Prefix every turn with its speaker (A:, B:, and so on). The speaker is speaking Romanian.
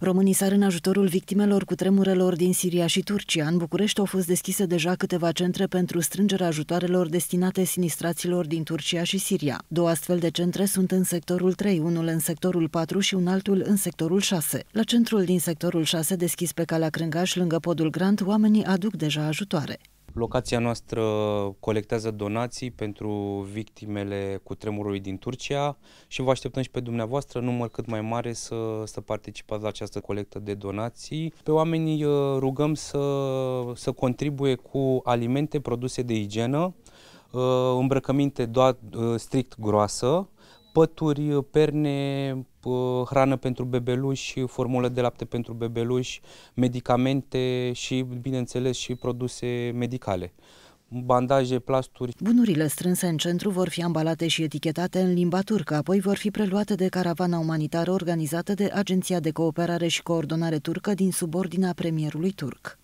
A: Românii sar în ajutorul victimelor cu tremurelor din Siria și Turcia. În București au fost deschise deja câteva centre pentru strângerea ajutoarelor destinate sinistraților din Turcia și Siria. Două astfel de centre sunt în sectorul 3, unul în sectorul 4 și un altul în sectorul 6. La centrul din sectorul 6, deschis pe calea Crângaș, lângă podul Grant, oamenii aduc deja ajutoare.
B: Locația noastră colectează donații pentru victimele cu tremurului din Turcia și vă așteptăm și pe dumneavoastră număr cât mai mare să, să participați la această colectă de donații. Pe oamenii uh, rugăm să, să contribuie cu alimente, produse de igienă, uh, îmbrăcăminte doar uh, strict groasă, pături, perne, hrană pentru bebeluși, formulă de lapte pentru bebeluși, medicamente și, bineînțeles, și produse medicale bandaje, plasturi.
A: Bunurile strânse în centru vor fi ambalate și etichetate în limba turcă, apoi vor fi preluate de caravana umanitară organizată de Agenția de Cooperare și Coordonare Turcă din subordinea premierului turc.